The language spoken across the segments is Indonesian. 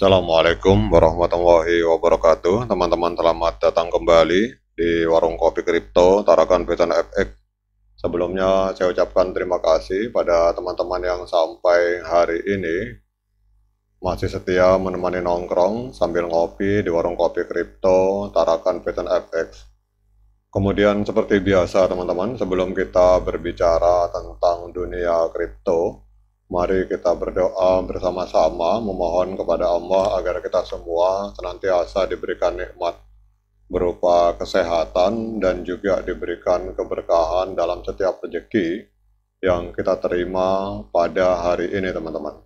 Assalamualaikum warahmatullahi wabarakatuh Teman-teman selamat datang kembali di Warung Kopi Kripto Tarakan Beton FX Sebelumnya saya ucapkan terima kasih pada teman-teman yang sampai hari ini masih setia menemani nongkrong sambil ngopi di Warung Kopi Kripto Tarakan Beton FX Kemudian seperti biasa teman-teman sebelum kita berbicara tentang dunia kripto Mari kita berdoa bersama-sama memohon kepada Allah agar kita semua senantiasa diberikan nikmat berupa kesehatan dan juga diberikan keberkahan dalam setiap rezeki yang kita terima pada hari ini teman-teman.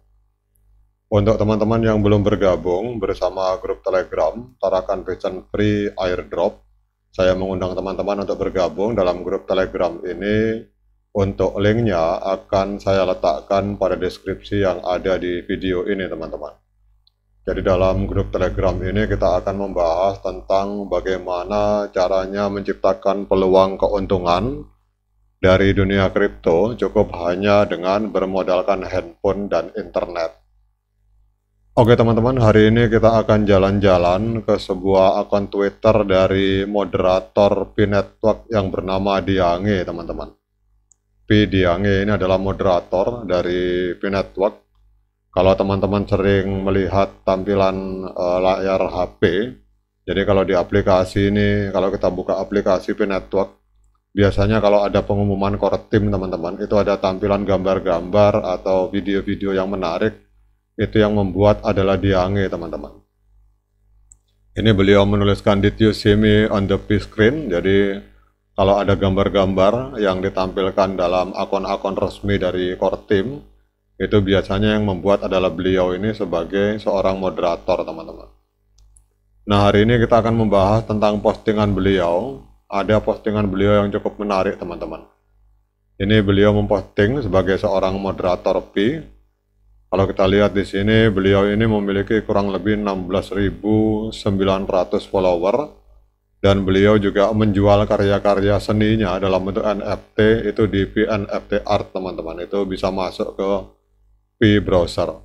Untuk teman-teman yang belum bergabung bersama grup Telegram Tarakan Vision Free Airdrop, saya mengundang teman-teman untuk bergabung dalam grup Telegram ini untuk linknya akan saya letakkan pada deskripsi yang ada di video ini teman-teman. Jadi dalam grup telegram ini kita akan membahas tentang bagaimana caranya menciptakan peluang keuntungan dari dunia kripto cukup hanya dengan bermodalkan handphone dan internet. Oke teman-teman, hari ini kita akan jalan-jalan ke sebuah akun Twitter dari moderator p yang bernama Diange teman-teman. P Diange ini adalah moderator dari P Network. Kalau teman-teman sering melihat tampilan uh, layar HP, jadi kalau di aplikasi ini, kalau kita buka aplikasi P Network, biasanya kalau ada pengumuman core team teman-teman, itu ada tampilan gambar-gambar atau video-video yang menarik, itu yang membuat adalah Diange teman-teman. Ini beliau menuliskan did you see me on the P screen, jadi kalau ada gambar-gambar yang ditampilkan dalam akun-akun resmi dari core team itu biasanya yang membuat adalah beliau ini sebagai seorang moderator teman-teman nah hari ini kita akan membahas tentang postingan beliau ada postingan beliau yang cukup menarik teman-teman ini beliau memposting sebagai seorang moderator P kalau kita lihat di sini beliau ini memiliki kurang lebih 16.900 follower dan beliau juga menjual karya-karya seninya dalam bentuk NFT itu di PNFT Art teman-teman itu bisa masuk ke P browser.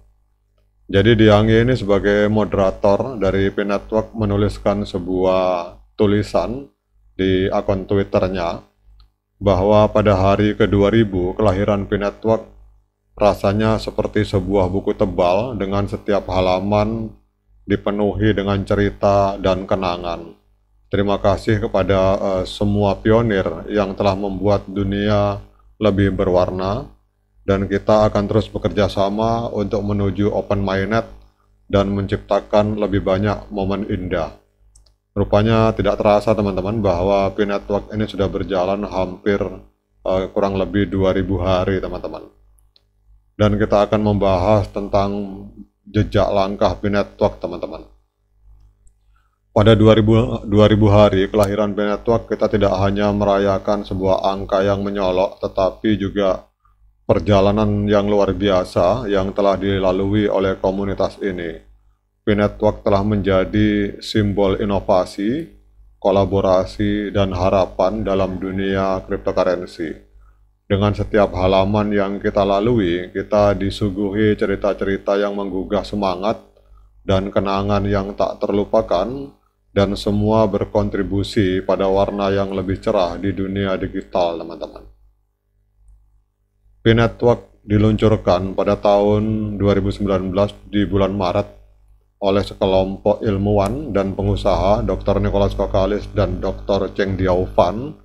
Jadi Diangi ini sebagai moderator dari P Network menuliskan sebuah tulisan di akun Twitternya bahwa pada hari ke-2000 kelahiran P Network rasanya seperti sebuah buku tebal dengan setiap halaman dipenuhi dengan cerita dan kenangan Terima kasih kepada uh, semua pionir yang telah membuat dunia lebih berwarna dan kita akan terus bekerja sama untuk menuju open Mainnet dan menciptakan lebih banyak momen indah. Rupanya tidak terasa teman-teman bahwa P Network ini sudah berjalan hampir uh, kurang lebih 2000 hari teman-teman. Dan kita akan membahas tentang jejak langkah P Network teman-teman pada 2000, 2000 hari kelahiran B Network kita tidak hanya merayakan sebuah angka yang menyolok tetapi juga perjalanan yang luar biasa yang telah dilalui oleh komunitas ini. B Network telah menjadi simbol inovasi, kolaborasi, dan harapan dalam dunia cryptocurrency. Dengan setiap halaman yang kita lalui, kita disuguhi cerita-cerita yang menggugah semangat dan kenangan yang tak terlupakan dan semua berkontribusi pada warna yang lebih cerah di dunia digital, teman-teman. P-Network diluncurkan pada tahun 2019 di bulan Maret oleh sekelompok ilmuwan dan pengusaha Dr. Nicholas Kokalis dan Dr. Cheng Diaofan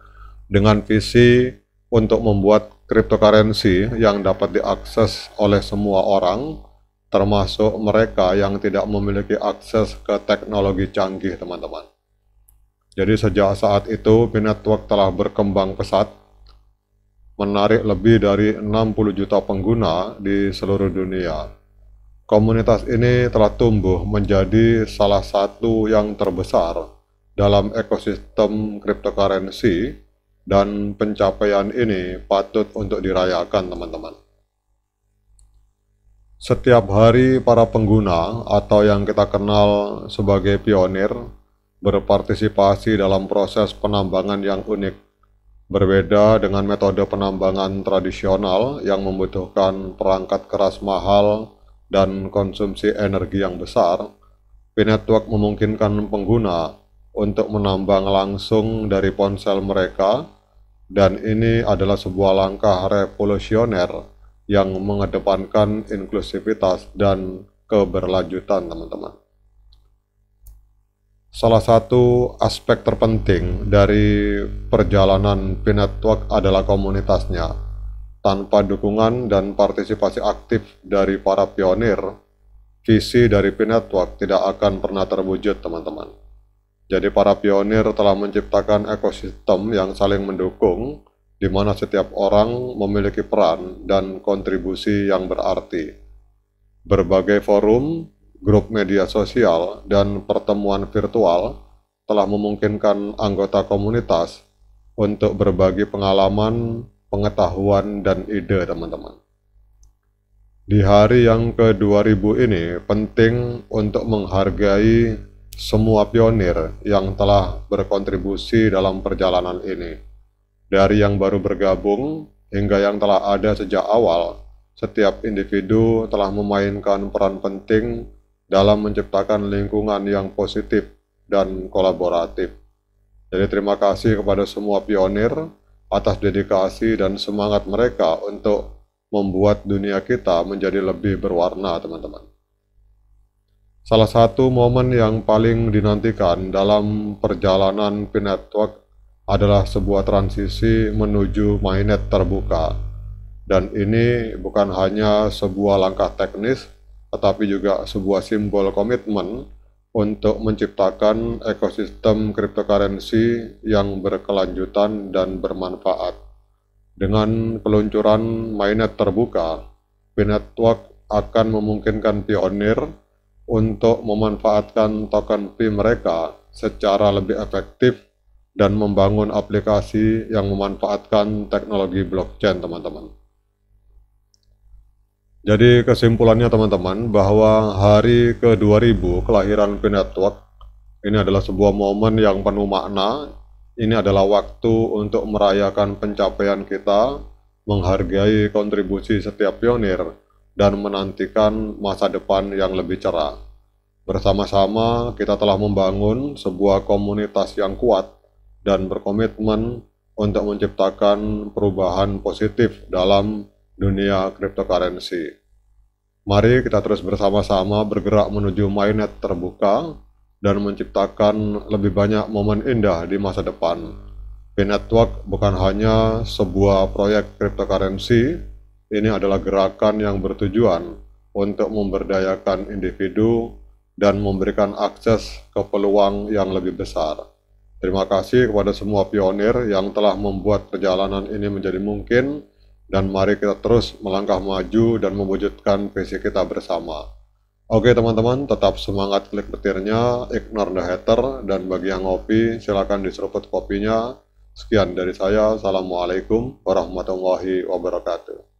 dengan visi untuk membuat cryptocurrency yang dapat diakses oleh semua orang termasuk mereka yang tidak memiliki akses ke teknologi canggih teman-teman. Jadi sejak saat itu Binetwork telah berkembang pesat, menarik lebih dari 60 juta pengguna di seluruh dunia. Komunitas ini telah tumbuh menjadi salah satu yang terbesar dalam ekosistem cryptocurrency dan pencapaian ini patut untuk dirayakan teman-teman. Setiap hari para pengguna atau yang kita kenal sebagai pionir berpartisipasi dalam proses penambangan yang unik. Berbeda dengan metode penambangan tradisional yang membutuhkan perangkat keras mahal dan konsumsi energi yang besar, Pinetwork memungkinkan pengguna untuk menambang langsung dari ponsel mereka dan ini adalah sebuah langkah revolusioner yang mengedepankan inklusivitas dan keberlanjutan teman-teman. Salah satu aspek terpenting dari perjalanan P-Network adalah komunitasnya. Tanpa dukungan dan partisipasi aktif dari para pionir, visi dari P-Network tidak akan pernah terwujud teman-teman. Jadi para pionir telah menciptakan ekosistem yang saling mendukung, di mana setiap orang memiliki peran dan kontribusi yang berarti. Berbagai forum, grup media sosial, dan pertemuan virtual telah memungkinkan anggota komunitas untuk berbagi pengalaman, pengetahuan, dan ide teman-teman. Di hari yang ke-2000 ini penting untuk menghargai semua pionir yang telah berkontribusi dalam perjalanan ini dari yang baru bergabung hingga yang telah ada sejak awal, setiap individu telah memainkan peran penting dalam menciptakan lingkungan yang positif dan kolaboratif. Jadi terima kasih kepada semua pionir atas dedikasi dan semangat mereka untuk membuat dunia kita menjadi lebih berwarna, teman-teman. Salah satu momen yang paling dinantikan dalam perjalanan Pinetwork adalah sebuah transisi menuju mainnet terbuka. Dan ini bukan hanya sebuah langkah teknis, tetapi juga sebuah simbol komitmen untuk menciptakan ekosistem cryptocurrency yang berkelanjutan dan bermanfaat. Dengan peluncuran mainnet terbuka, Binetwork akan memungkinkan pionir untuk memanfaatkan token P mereka secara lebih efektif dan membangun aplikasi yang memanfaatkan teknologi blockchain, teman-teman. Jadi kesimpulannya teman-teman bahwa hari ke-2000 kelahiran P Network ini adalah sebuah momen yang penuh makna. Ini adalah waktu untuk merayakan pencapaian kita, menghargai kontribusi setiap pionir, dan menantikan masa depan yang lebih cerah. Bersama-sama kita telah membangun sebuah komunitas yang kuat dan berkomitmen untuk menciptakan perubahan positif dalam dunia cryptocurrency. Mari kita terus bersama-sama bergerak menuju mainnet terbuka dan menciptakan lebih banyak momen indah di masa depan. Pin Network bukan hanya sebuah proyek cryptocurrency, ini adalah gerakan yang bertujuan untuk memberdayakan individu dan memberikan akses ke peluang yang lebih besar. Terima kasih kepada semua pionir yang telah membuat perjalanan ini menjadi mungkin dan mari kita terus melangkah maju dan mewujudkan visi kita bersama. Oke teman-teman, tetap semangat klik petirnya, ignore the hater, dan bagi yang ngopi, silakan diseruput kopinya. Sekian dari saya, Assalamualaikum warahmatullahi wabarakatuh.